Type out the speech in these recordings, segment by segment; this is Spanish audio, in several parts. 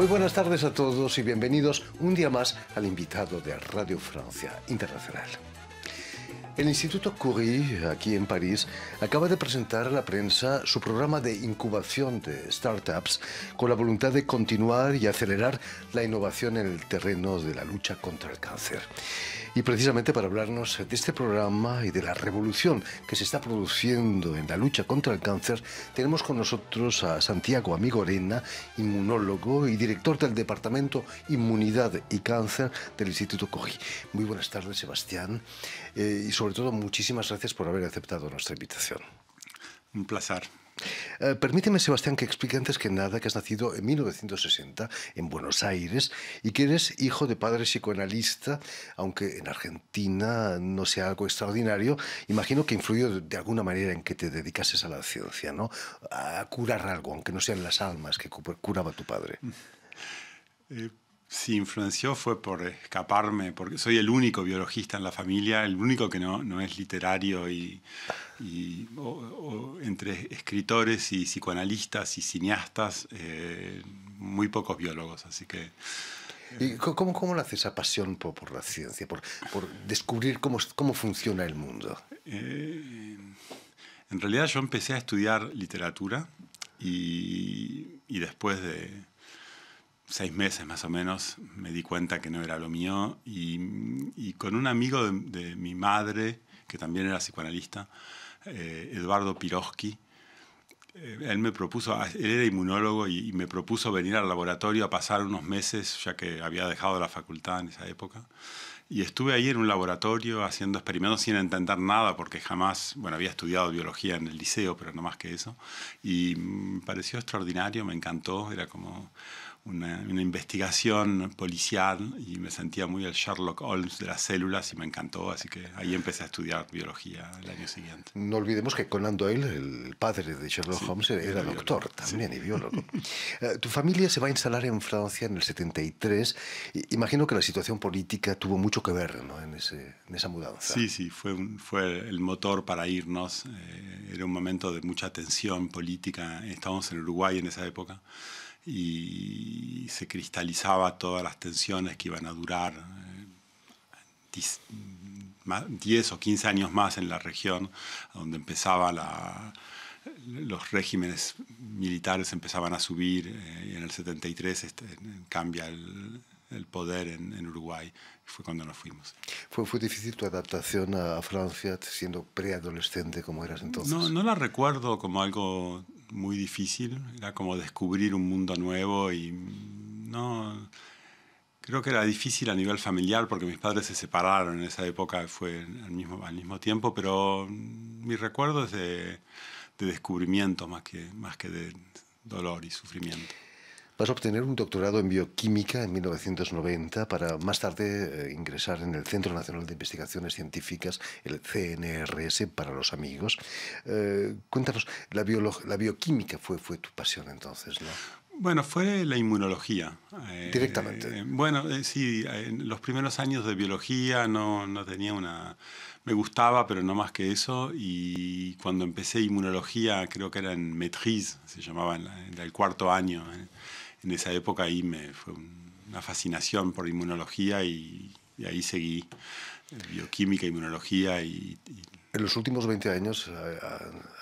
Muy buenas tardes a todos y bienvenidos un día más al invitado de Radio Francia Internacional. El Instituto Curie, aquí en París, acaba de presentar a la prensa su programa de incubación de startups con la voluntad de continuar y acelerar la innovación en el terreno de la lucha contra el cáncer y precisamente para hablarnos de este programa y de la revolución que se está produciendo en la lucha contra el cáncer, tenemos con nosotros a Santiago Amigo Amigorena, inmunólogo y director del Departamento Inmunidad y Cáncer del Instituto COGI. Muy buenas tardes, Sebastián, eh, y sobre todo muchísimas gracias por haber aceptado nuestra invitación. Un placer. Eh, permíteme, Sebastián, que explique antes que nada que has nacido en 1960 en Buenos Aires y que eres hijo de padre psicoanalista, aunque en Argentina no sea algo extraordinario. Imagino que influyó de alguna manera en que te dedicases a la ciencia, ¿no? A curar algo, aunque no sean las almas que curaba tu padre. Mm. Eh, si influenció fue por escaparme, porque soy el único biologista en la familia, el único que no, no es literario y, entre escritores y psicoanalistas y cineastas, eh, muy pocos biólogos, así que... ¿Y cómo, cómo nace esa pasión por, por la ciencia, por, por, descubrir cómo, cómo funciona el mundo? Eh, en realidad yo empecé a estudiar literatura y, y después de seis meses más o menos me di cuenta que no era lo mío y, con un amigo de, mi madre, que también era psicoanalista, eh, Eduardo Piroski, eh, él me propuso, ah, él era inmunólogo y, me propuso venir al laboratorio a pasar unos meses, ya que había dejado la facultad en esa época. Y estuve ahí en un laboratorio haciendo experimentos sin entender nada, porque jamás, bueno, había estudiado biología en el liceo, pero no más que eso. Y mm, pareció extraordinario, me encantó, era como una, investigación policial y me sentía muy el Sherlock Holmes de las células y me encantó, así que ahí empecé a estudiar biología el año siguiente. No olvidemos que Conan Doyle, el padre de Sherlock Holmes, era, doctor también y biólogo. Eh, tu familia se va a instalar en Francia en el 73. Imagino que la situación política tuvo mucho que ver ¿no? en, ese, en, esa mudanza. Sí, sí, fue, fue el motor para irnos. Eh, era un momento de mucha tensión política. Estábamos en Uruguay en esa época y se cristalizaba todas las tensiones que iban a durar 10 eh, o 15 años más en la región, donde empezaba la, los regímenes militares empezaban a subir eh, y en el 73 este, cambia el, el poder en, Uruguay. Fue cuando nos fuimos. ¿Fue, ¿Fue difícil tu adaptación a Francia siendo preadolescente como eras entonces? No, no la recuerdo como algo muy difícil. Era como descubrir un mundo nuevo y no... Creo que era difícil a nivel familiar porque mis padres se separaron en esa época, fue al mismo, al mismo tiempo, pero mi recuerdo es de, descubrimiento más que, más que de dolor y sufrimiento. Vas a obtener un doctorado en bioquímica en 1990 para más tarde eh, ingresar en el Centro Nacional de Investigaciones Científicas, el CNRS para los amigos. Eh, cuéntanos, la, la bioquímica fue, fue tu pasión entonces, ¿no? Bueno, fue la inmunología. Eh, Directamente. bueno, sí, en los primeros años de biología no, no, tenía una... Me gustaba, pero no más que eso. Y cuando empecé inmunología, creo que era en maîtrise, se llamaba, en, el cuarto año en esa época ahí me fue una fascinación por inmunología y, ahí seguí eh, bioquímica, inmunología y, y... En los últimos 20 años eh,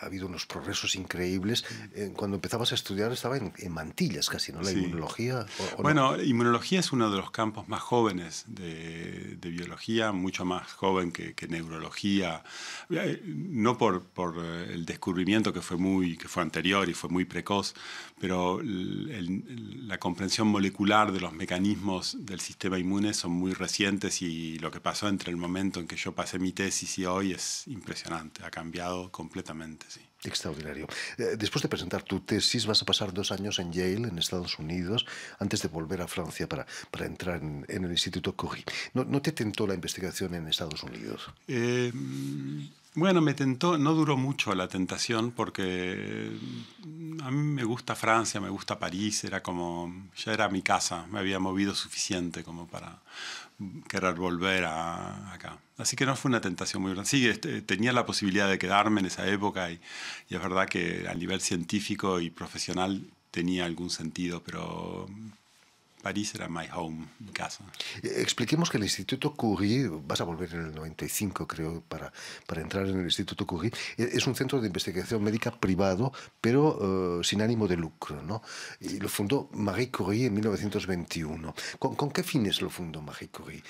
ha habido unos progresos increíbles. Mm. Eh, cuando empezabas a estudiar estaba en, mantillas casi, ¿no? La inmunología. bueno, inmunología es uno de los campos más jóvenes de, biología, mucho más joven que, neurología. Eh, no por, eh, el descubrimiento que fue, muy, que fue anterior y fue muy precoz, pero la comprensión molecular de los mecanismos del sistema inmune son muy recientes y lo que pasó entre el momento en que yo pasé mi tesis y hoy es impresionante, ha cambiado completamente. Extraordinario. Eh, después de presentar tu tesis, vas a pasar dos años en Yale, en Estados Unidos, antes de volver a Francia para, para entrar en, el Instituto Curie. ¿No, te tentó la investigación en Estados Unidos? Eh, bueno, me tentó, no duró mucho la tentación porque eh, a mí me gusta Francia, me gusta París, era como, ya era mi casa, me había movido suficiente como para querer volver a, acá. Así que no fue una tentación muy grande. Sí, este, tenía la posibilidad de quedarme en esa época y, y es verdad que a nivel científico y profesional tenía algún sentido, pero París era home, mi casa. Eh, expliquemos que el Instituto Curie, vas a volver en el 95 creo para, entrar en el Instituto Curie, eh, es un centro de investigación médica privado, pero eh, sin ánimo de lucro, Y lo fundó Marie Curie en 1921. ¿Con, qué fines lo fundó Marie Curie?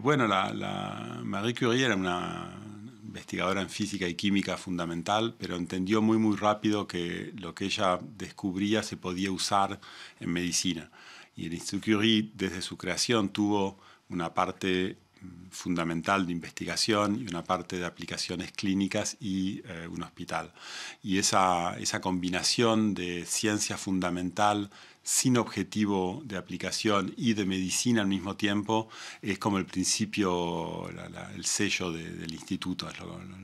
bueno, la Marie Curie era una investigadora en física y química fundamental, pero entendió muy muy rápido que lo que ella descubría se podía usar en medicina. Y el Instituto Curie, desde su creación, tuvo una parte mm, fundamental de investigación y una parte de aplicaciones clínicas y eh, un hospital. Y esa, esa combinación de ciencia fundamental, sin objetivo de aplicación y de medicina al mismo tiempo es como el principio, el sello del instituto, es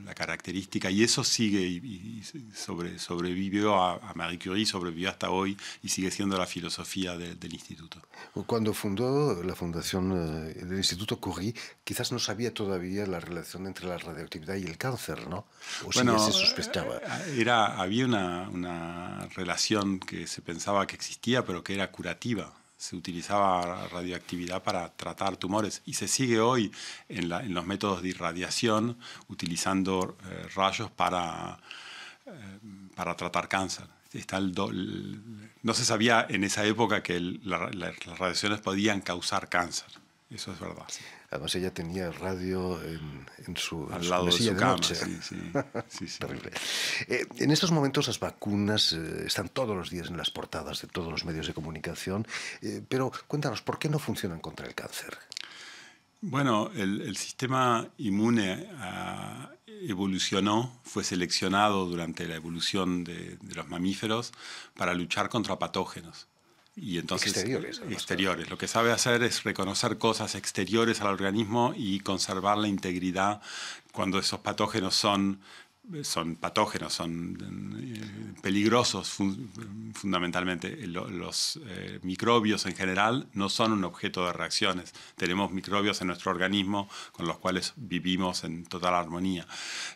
la característica, y eso sigue y, sobre, sobrevivió a, Marie Curie, sobrevivió hasta hoy y sigue siendo la filosofía del instituto. Cuando fundó la fundación eh, del Instituto Curie, quizás no sabía todavía la relación entre la radioactividad y el cáncer, ¿no? O si se sospechaba. Eh, era, había una, una relación que se pensaba que existía, pero que era curativa. Se utilizaba radioactividad para tratar tumores y se sigue hoy en, los métodos de irradiación utilizando eh, rayos para, eh, para tratar cáncer. no se sabía en esa época que las radiaciones podían causar cáncer. Eso es verdad. Además, ella tenía radio en, su, Al en de, en estos momentos las vacunas eh, están todos los días en las portadas de todos los medios de comunicación, eh, pero cuéntanos, ¿por qué no funcionan contra el cáncer? Bueno, el, sistema inmune eh, evolucionó, fue seleccionado durante la evolución de los mamíferos para luchar contra patógenos. Y entonces, exteriores. Lo que sabe hacer es reconocer cosas exteriores al organismo y conservar la integridad cuando esos patógenos son, son patógenos, son eh, peligrosos fundamentalmente. Los eh, microbios en general no son un objeto de reacciones. Tenemos microbios en nuestro organismo con los cuales vivimos en total armonía.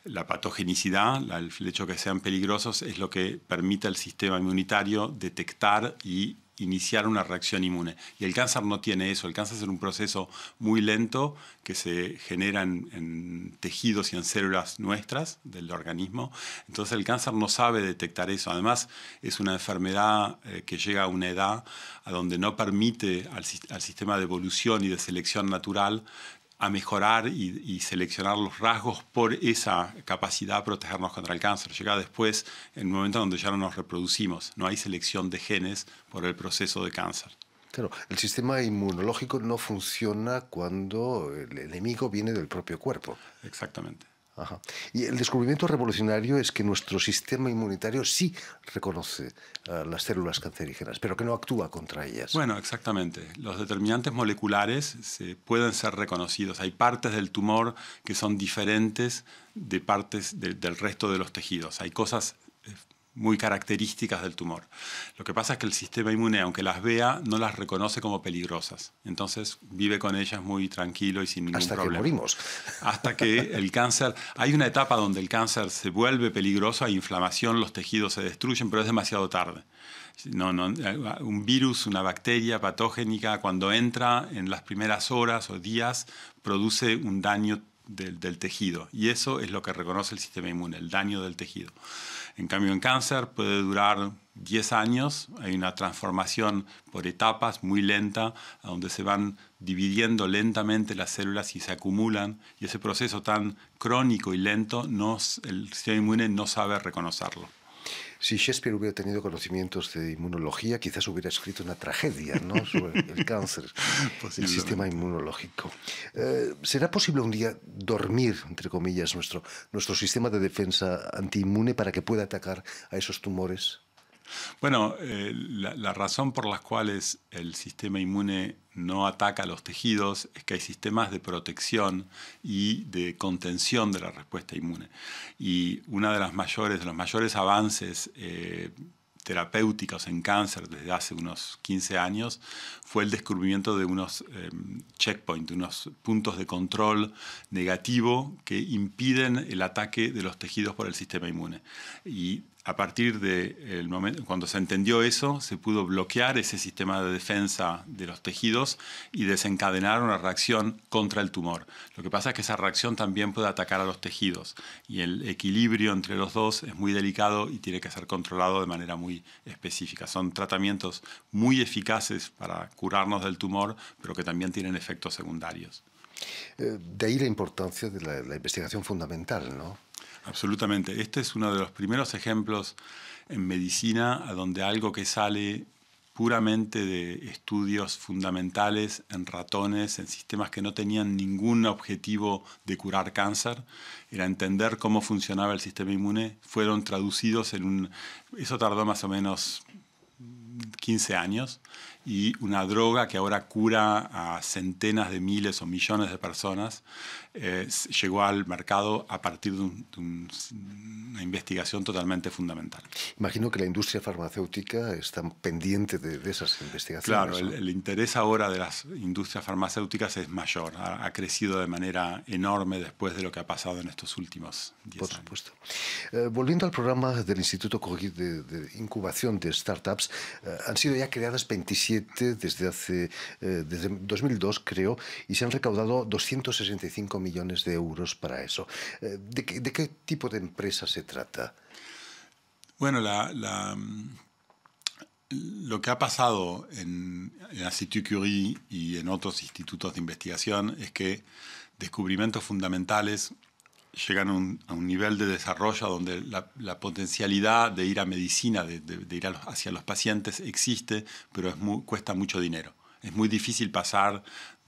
La patogenicidad, el hecho de que sean peligrosos, es lo que permite al sistema inmunitario detectar y iniciar una reacción inmune. Y el cáncer no tiene eso, el cáncer es un proceso muy lento que se genera en, tejidos y en células nuestras del organismo. Entonces el cáncer no sabe detectar eso. Además es una enfermedad eh, que llega a una edad a donde no permite al, al sistema de evolución y de selección natural a mejorar y, seleccionar los rasgos por esa capacidad de protegernos contra el cáncer. Llega después en el momento donde ya no nos reproducimos, no hay selección de genes por el proceso de cáncer. Claro, el sistema inmunológico no funciona cuando el enemigo viene del propio cuerpo. Exactamente. Y el descubrimiento revolucionario es que nuestro sistema inmunitario sí reconoce eh, las células cancerígenas, pero que no actúa contra ellas. Bueno, exactamente. Los determinantes moleculares se pueden ser reconocidos. Hay partes del tumor que son diferentes de partes del resto de los tejidos. Hay cosas eh, muy características del tumor. Lo que pasa es que el sistema inmune, aunque las vea, no las reconoce como peligrosas. Entonces vive con ellas muy tranquilo y sin ningún Hasta problema. Hasta que Hasta que el cáncer... Hay una etapa donde el cáncer se vuelve peligroso, hay inflamación, los tejidos se destruyen, pero es demasiado tarde. un virus, una bacteria patogénica, cuando entra en las primeras horas o días, produce un daño del tejido. Y eso es lo que reconoce el sistema inmune, el daño del tejido. En cambio, en cáncer puede durar 10 años, hay una transformación por etapas muy lenta, donde se van dividiendo lentamente las células y se acumulan, y ese proceso tan crónico y lento, el sistema inmune no sabe reconocerlo. Si Shakespeare hubiera tenido conocimientos de inmunología, quizás hubiera escrito una tragedia ¿no? sobre el cáncer, el sistema inmunológico. Eh, ¿Será posible un día dormir, entre comillas, nuestro, nuestro sistema de defensa antiinmune para que pueda atacar a esos tumores? Bueno, eh, la, razón por las cuales el sistema inmune no ataca los tejidos es que hay sistemas de protección y de contención de la respuesta inmune. Y uno de, las mayores, los mayores avances eh, terapéuticos en cáncer desde hace unos 15 años fue el descubrimiento de unos em, checkpoints, unos puntos de control negativo que impiden el ataque de los tejidos por el sistema inmune. Y a partir de momento, cuando se entendió eso, se pudo bloquear ese sistema de defensa de los tejidos y desencadenar una reacción contra el tumor. Lo que pasa es que esa reacción también puede atacar a los tejidos y el equilibrio entre los dos es muy delicado y tiene que ser controlado de manera muy específica. Son tratamientos muy eficaces para curarnos del tumor, pero que también tienen efectos secundarios. Eh, de ahí la importancia de la, la investigación fundamental, ¿no? Absolutamente. Este es uno de los primeros ejemplos en medicina a donde algo que sale puramente de estudios fundamentales en ratones, en sistemas que no tenían ningún objetivo de curar cáncer, era entender cómo funcionaba el sistema inmune, fueron traducidos en un... Eso tardó más o menos 15 años y una droga que ahora cura a centenas de miles o millones de personas, eh, llegó al mercado a partir de, una investigación totalmente fundamental. Imagino que la industria farmacéutica está pendiente de, esas investigaciones. Claro, el, interés ahora de las industrias farmacéuticas es mayor, ha, crecido de manera enorme después de lo que ha pasado en estos últimos 10 años. Por supuesto. Eh, volviendo al programa del Instituto de, Incubación de Startups, eh, han sido ya creadas 27 desde, hace, eh, desde 2002 creo, y se han recaudado 265 millones de euros para eso. Eh, ¿de, qué, tipo de empresa se trata? Bueno, la, lo que ha pasado en, la Institut y en otros institutos de investigación es que descubrimientos fundamentales llegan a un, nivel de desarrollo donde la, potencialidad de ir a medicina, de, ir hacia los pacientes existe, pero cuesta mucho dinero. Es muy difícil pasar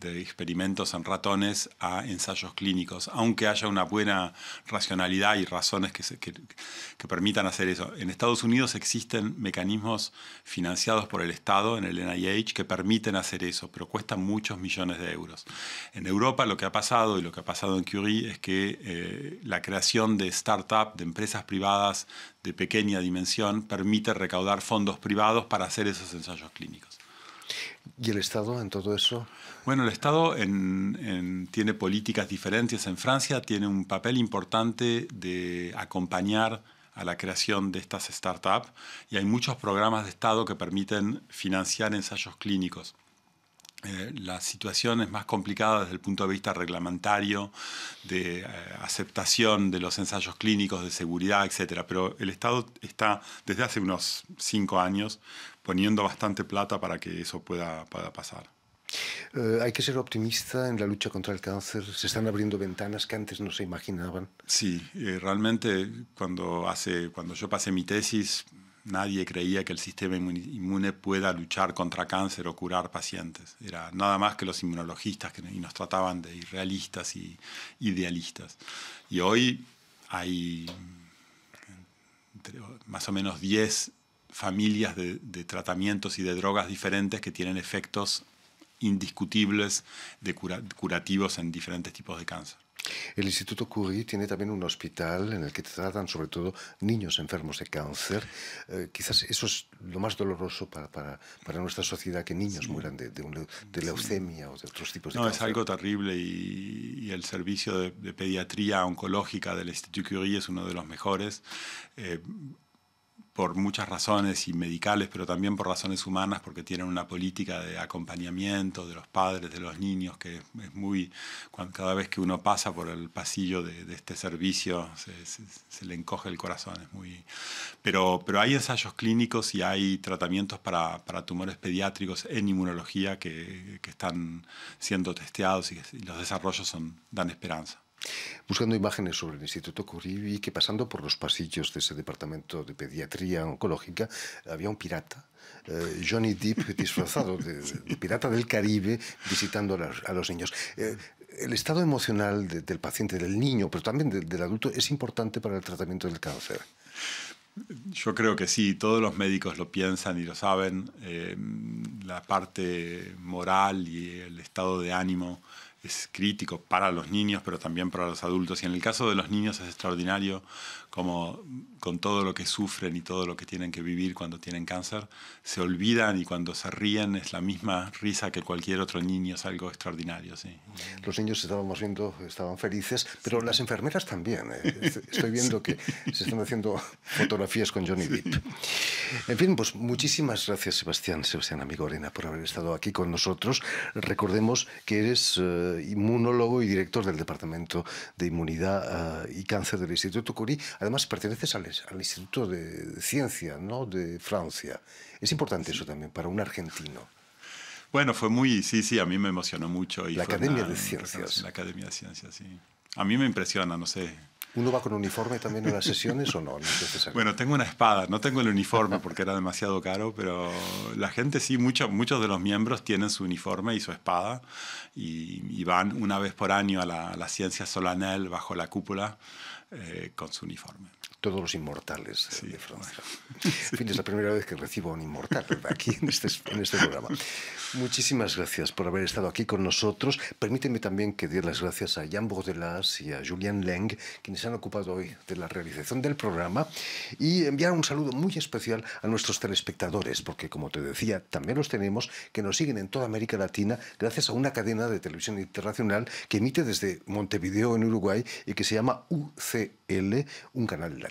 de experimentos en ratones a ensayos clínicos, aunque haya una buena racionalidad y razones que, permitan hacer eso. En Estados Unidos existen mecanismos financiados por el Estado, en el NIH, que permiten hacer eso, pero cuestan muchos millones de euros. En Europa lo que ha pasado y lo que ha pasado en Curie es que eh, la creación de startups, de empresas privadas de pequeña dimensión, permite recaudar fondos privados para hacer esos ensayos clínicos. ¿Y el Estado en todo eso? Bueno, el Estado tiene políticas diferentes. En Francia tiene un papel importante de acompañar a la creación de estas startups y hay muchos programas de Estado que permiten financiar ensayos clínicos. Eh, la situación es más complicada desde el punto de vista reglamentario, de eh, aceptación de los ensayos clínicos, de seguridad, etc. Pero el Estado está desde hace unos cinco años poniendo bastante plata para que eso pueda, pueda pasar. Eh, hay que ser optimista en la lucha contra el cáncer. Se están abriendo ventanas que antes no se imaginaban. Sí, realmente cuando, hace, cuando yo pasé mi tesis, Nadie creía que el sistema inmune pueda luchar contra cáncer o curar pacientes. Era nada más que los inmunologistas que nos trataban de irrealistas y idealistas. Y hoy hay más o menos 10 familias de, tratamientos y de drogas diferentes que tienen efectos indiscutibles de curativos en diferentes tipos de cáncer. El Instituto Curie tiene también un hospital en el que tratan sobre todo niños enfermos de cáncer. Eh, quizás eso es lo más doloroso para, nuestra sociedad, que niños mueran de, de, leucemia o de otros tipos de cáncer. No, es algo terrible y, el servicio de, pediatría oncológica del Instituto Curie es uno de los mejores. Eh, por muchas razones y medicales, pero también por razones humanas, porque tienen una política de acompañamiento de los padres, de los niños, que es muy, cada vez que uno pasa por el pasillo de, este servicio, se, le encoge el corazón, Pero, hay ensayos clínicos y hay tratamientos para, tumores pediátricos en inmunología que, están siendo testeados y, los desarrollos dan esperanza. Buscando imágenes sobre el Instituto Curie que pasando por los pasillos de ese departamento de pediatría oncológica había un pirata, eh, Johnny Depp disfrazado de, pirata del Caribe visitando a los, niños. Eh, el estado emocional del paciente, del niño, pero también del, adulto, es importante para el tratamiento del cáncer. Yo creo que sí, todos los médicos lo piensan y lo saben. Eh, la parte moral y el estado de ánimo es crítico para los niños, pero también para los adultos. Y en el caso de los niños es extraordinario como con todo lo que sufren y todo lo que tienen que vivir cuando tienen cáncer, se olvidan y cuando se ríen es la misma risa que cualquier otro niño, es algo extraordinario. Sí. Los niños estábamos viendo, estaban felices, pero las enfermeras también. ¿eh? Estoy viendo que se están haciendo fotografías con Johnny Depp. En fin, pues muchísimas gracias Sebastián, Sebastián Amigorena, por haber estado aquí con nosotros. Recordemos que eres eh, inmunólogo y director del Departamento de Inmunidad eh, y Cáncer del Instituto Curie Además, perteneces al, Instituto de Ciencia ¿no? de Francia. Es importante eso también para un argentino. Bueno, fue muy, sí, sí, a mí me emocionó mucho. Y la Academia de Ciencias. La Academia de Ciencias, sí. A mí me impresiona, no sé. ¿Uno va con uniforme también en las sesiones o no? bueno, tengo una espada, no tengo el uniforme porque era demasiado caro, pero la gente sí, muchos de los miembros tienen su uniforme y su espada y, van una vez por año a la, a la ciencia solanel bajo la cúpula Äh, ganz uniforme. todos los inmortales de Francia. fin, es la primera vez que recibo a un inmortal aquí en este, en este programa. Muchísimas gracias por haber estado aquí con nosotros. Permíteme también que dé las gracias a Jan Bordelas y a Julian Leng, quienes se han ocupado hoy de la realización del programa, y enviar un saludo muy especial a nuestros telespectadores, porque como te decía, también los tenemos que nos siguen en toda América Latina gracias a una cadena de televisión internacional que emite desde Montevideo, en Uruguay, y que se llama UCL, un canal latino